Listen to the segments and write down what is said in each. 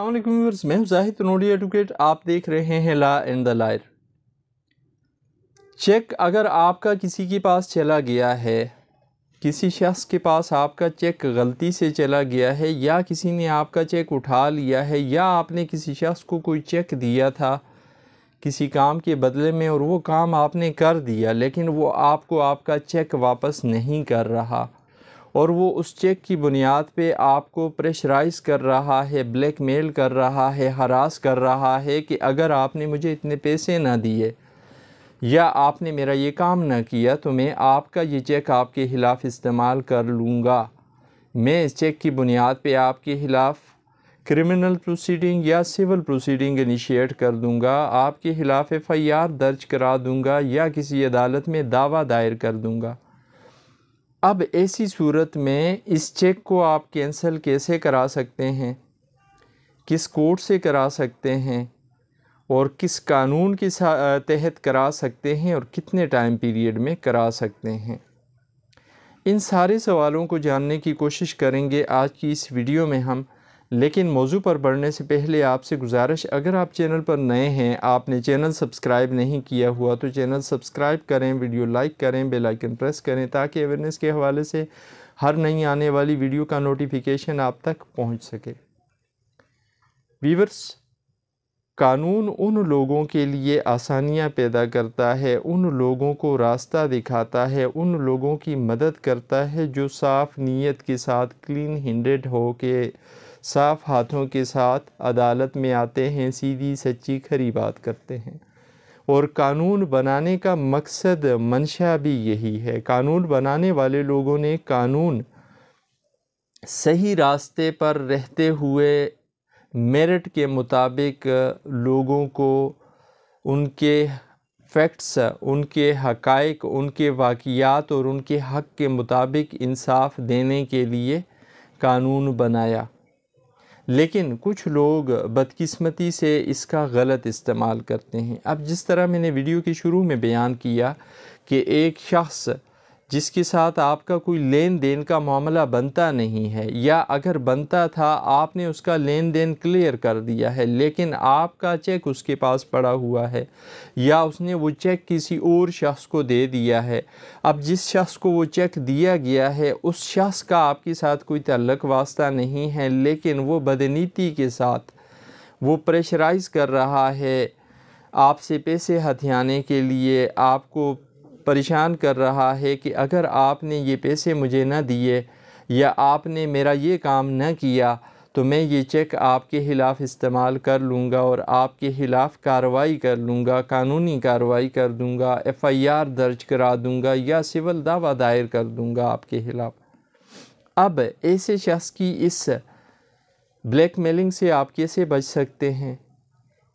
अल्लाह मैं जाहिद नोडी एडवोकेट आप देख रहे हैं law in the lawyer cheque अगर आपका किसी के पास चला गया है किसी शख्स के पास आपका चेक गलती से चला गया है या किसी ने आपका चेक उठा लिया है या आपने किसी शख्स को कोई चेक दिया था किसी काम के बदले में और वो काम आपने कर दिया लेकिन वो आपको आपका चेक वापस नहीं कर रहा और वो उस चेक की बुनियाद पे आपको प्रेशराइज़ कर रहा है ब्लैक मेल कर रहा है हरास कर रहा है कि अगर आपने मुझे इतने पैसे ना दिए या आपने मेरा ये काम ना किया तो मैं आपका ये चेक आपके ख़िलाफ़ इस्तेमाल कर लूँगा मैं इस चेक की बुनियाद पे आपके ख़िलाफ़ क्रिमिनल प्रोसीडिंग या सिविल प्रोसीडिंग इनिशिएट कर दूँगा आपके ख़िलाफ़ एफ़ आई आर दर्ज करा दूँगा या किसी अदालत में दावा दायर कर दूँगा अब ऐसी सूरत में इस चेक को आप कैंसिल कैसे करा सकते हैं किस कोर्ट से करा सकते हैं और किस कानून के तहत करा सकते हैं और कितने टाइम पीरियड में करा सकते हैं इन सारे सवालों को जानने की कोशिश करेंगे आज की इस वीडियो में हम लेकिन मौजू पर बढ़ने से पहले आपसे गुजारिश अगर आप चैनल पर नए हैं आपने चैनल सब्सक्राइब नहीं किया हुआ तो चैनल सब्सक्राइब करें वीडियो लाइक करें बेल आइकन प्रेस करें ताकि अवेयरनेस के हवाले से हर नई आने वाली वीडियो का नोटिफिकेशन आप तक पहुंच सके वीवर्स कानून उन लोगों के लिए आसानियां पैदा करता है उन लोगों को रास्ता दिखाता है उन लोगों की मदद करता है जो साफ़ नीयत के साथ क्लीन हैंडेड हो के साफ हाथों के साथ अदालत में आते हैं सीधी सच्ची खरी बात करते हैं और कानून बनाने का मकसद मंशा भी यही है कानून बनाने वाले लोगों ने कानून सही रास्ते पर रहते हुए मेरिट के मुताबिक लोगों को उनके फैक्ट्स उनके हकाइक उनके वाकियात और उनके हक़ के मुताबिक इंसाफ देने के लिए कानून बनाया लेकिन कुछ लोग बदकिस्मती से इसका गलत इस्तेमाल करते हैं अब जिस तरह मैंने वीडियो के शुरू में बयान किया कि एक शख्स जिसके साथ आपका कोई लेन देन का मामला बनता नहीं है या अगर बनता था आपने उसका लेन देन क्लियर कर दिया है लेकिन आपका चेक उसके पास पड़ा हुआ है या उसने वो चेक किसी और शख्स को दे दिया है अब जिस शख्स को वो चेक दिया गया है उस शख्स का आपके साथ कोई तल्लक वास्ता नहीं है लेकिन वो बदनीति के साथ वो प्रेशराइज़ कर रहा है आपसे पैसे हथियाने के लिए आपको परेशान कर रहा है कि अगर आपने ये पैसे मुझे ना दिए या आपने मेरा ये काम न किया तो मैं ये चेक आपके ख़िलाफ़ इस्तेमाल कर लूँगा और आपके ख़िलाफ़ कार्रवाई कर लूँगा कानूनी कार्रवाई कर दूँगा एफ़ आई आर दर्ज करा दूँगा या सिविल दावा दायर कर दूँगा आपके ख़िलाफ़ अब ऐसे शख्स की इस ब्लैक मेलिंग से आप कैसे बच सकते हैं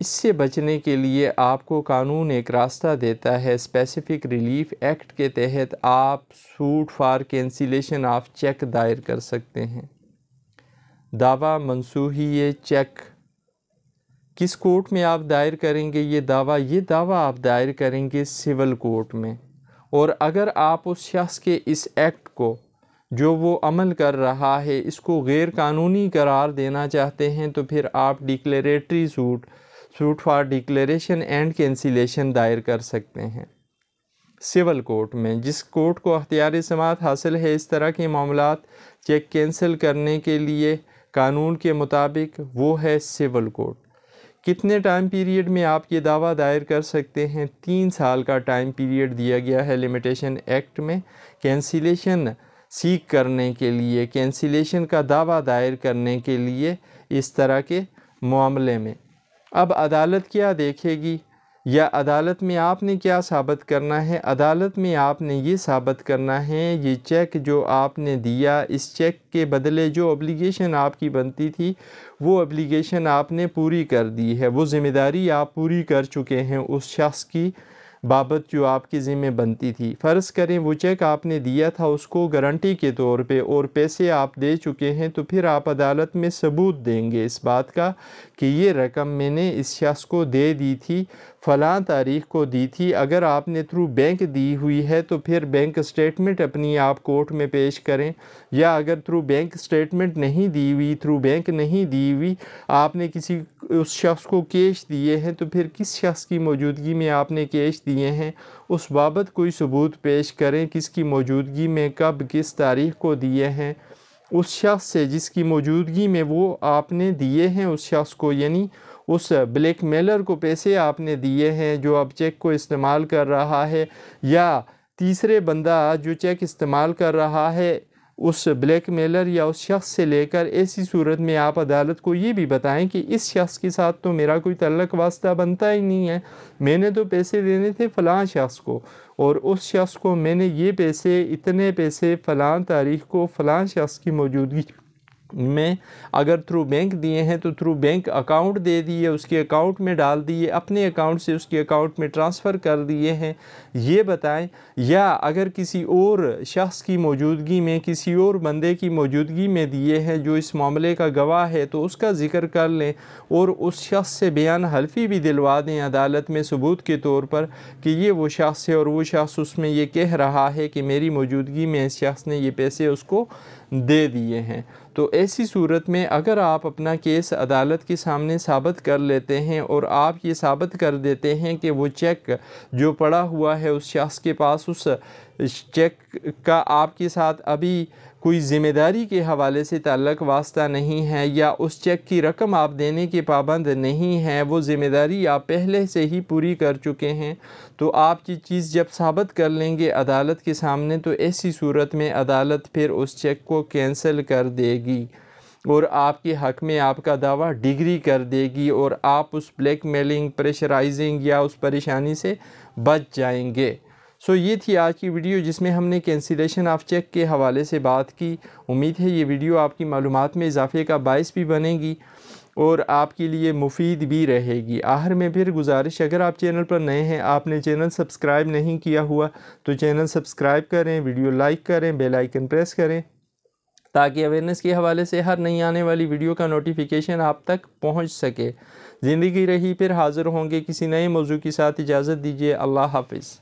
इससे बचने के लिए आपको कानून एक रास्ता देता है स्पेसिफिक रिलीफ एक्ट के तहत आप suit for cancellation of cheque दायर कर सकते हैं दावा मनसूही चेक किस कोर्ट में आप दायर करेंगे ये दावा ये दावा आप दायर करेंगे सिविल कोर्ट में और अगर आप उस शख्स के इस एक्ट को जो वो अमल कर रहा है इसको गैर कानूनी करार देना चाहते हैं तो फिर आप declaratory suit suit for declaration and cancellation दायर कर सकते हैं सिविल कोर्ट में जिस कोर्ट को अख्तियार समात हासिल है इस तरह के मामला चेक कैंसिल करने के लिए कानून के मुताबिक वो है सिविल कोर्ट कितने टाइम पीरियड में आप ये दावा दायर कर सकते हैं तीन साल का टाइम पीरियड दिया गया है लिमिटेशन एक्ट में कैंसिलेशन सीख करने के लिए कैंसिलेशन का दावा दायर करने के लिए इस तरह के मामले में अब अदालत क्या देखेगी या अदालत में आपने क्या साबित करना है अदालत में आपने ये साबित करना है ये चेक जो आपने दिया इस चेक के बदले जो अब्लीगेशन आपकी बनती थी वो अब्लीगेशन आपने पूरी कर दी है वो ज़िम्मेदारी आप पूरी कर चुके हैं उस शख्स की बाबत जो आपकी ज़िम्मे बनती थी फ़र्ज़ करें वो चेक आपने दिया था उसको गारंटी के तौर पे और पैसे आप दे चुके हैं तो फिर आप अदालत में सबूत देंगे इस बात का कि ये रकम मैंने इस शख्स को दे दी थी फ़लाँ तारीख को दी थी अगर आपने थ्रू बैंक दी हुई है तो फिर बैंक स्टेटमेंट अपनी आप कोर्ट में पेश करें या अगर थ्रू बैंक स्टेटमेंट नहीं दी हुई थ्रू बैंक नहीं दी हुई आपने किसी उस शख्स को कैश दिए हैं तो फिर किस शख्स की मौजूदगी में आपने कैश दिए हैं उस बाबत कोई सबूत पेश करें किसकी मौजूदगी में कब किस तारीख को दिए हैं उस शख्स से जिसकी मौजूदगी में वो आपने दिए हैं उस शख्स को यानी उस ब्लैक मेलर को पैसे आपने दिए हैं जो अब चेक को इस्तेमाल कर रहा है या तीसरे बंदा जो चेक इस्तेमाल कर रहा है उस ब्लैक मेलर या उस शख्स से लेकर ऐसी सूरत में आप अदालत को ये भी बताएं कि इस शख्स के साथ तो मेरा कोई तल्लक वास्ता बनता ही नहीं है मैंने तो पैसे देने थे फ़लाँ शख्स को और उस शख्स को मैंने ये पैसे इतने पैसे फ़लाँ तारीख को फ़लाँ शख्स की मौजूदगी में अगर थ्रू बैंक दिए हैं तो थ्रू बैंक अकाउंट दे दिए उसके अकाउंट में डाल दिए अपने अकाउंट से उसके अकाउंट में ट्रांसफ़र कर दिए हैं ये बताएं या अगर किसी और शख्स की मौजूदगी में किसी और बंदे की मौजूदगी में दिए हैं जो इस मामले का गवाह है तो उसका ज़िक्र कर लें और उस शख्स से बयान हल्फी भी दिलवा दें अदालत में सबूत के तौर पर कि ये वो शख्स है और वो शख्स उसमें ये कह रहा है कि मेरी मौजूदगी में इस शख्स ने ये पैसे उसको दे दिए हैं तो ऐसी सूरत में अगर आप अपना केस अदालत के सामने साबित कर लेते हैं और आप ये साबित कर देते हैं कि वो चेक जो पड़ा हुआ है उस शख्स के पास उस चेक का आपके साथ अभी कोई ज़िम्मेदारी के हवाले से ताल्लक वास्ता नहीं है या उस चेक की रकम आप देने के पाबंद नहीं हैं वो ज़िम्मेदारी आप पहले से ही पूरी कर चुके हैं तो आपकी चीज़ जब साबित कर लेंगे अदालत के सामने तो ऐसी सूरत में अदालत फिर उस चेक को कैंसिल कर देगी और आपके हक में आपका दावा डिग्री कर देगी और आप उस ब्लैक मेलिंग प्रेशराइजिंग या उस परेशानी से बच जाएंगे सो ये थी आज की वीडियो जिसमें हमने कैंसिलेशन ऑफ चेक के हवाले से बात की उम्मीद है ये वीडियो आपकी मालूम में इजाफे का बायस भी बनेगी और आपके लिए मुफीद भी रहेगी आखिर में फिर गुजारिश अगर आप चैनल पर नए हैं आपने चैनल सब्सक्राइब नहीं किया हुआ तो चैनल सब्सक्राइब करें वीडियो लाइक करें बेल आइकन प्रेस करें ताकि अवेयरनेस के हवाले से हर नई आने वाली वीडियो का नोटिफिकेशन आप तक पहुंच सके ज़िंदगी रही फिर हाज़िर होंगे किसी नए मौजू के साथ इजाज़त दीजिए अल्लाह हाफिज़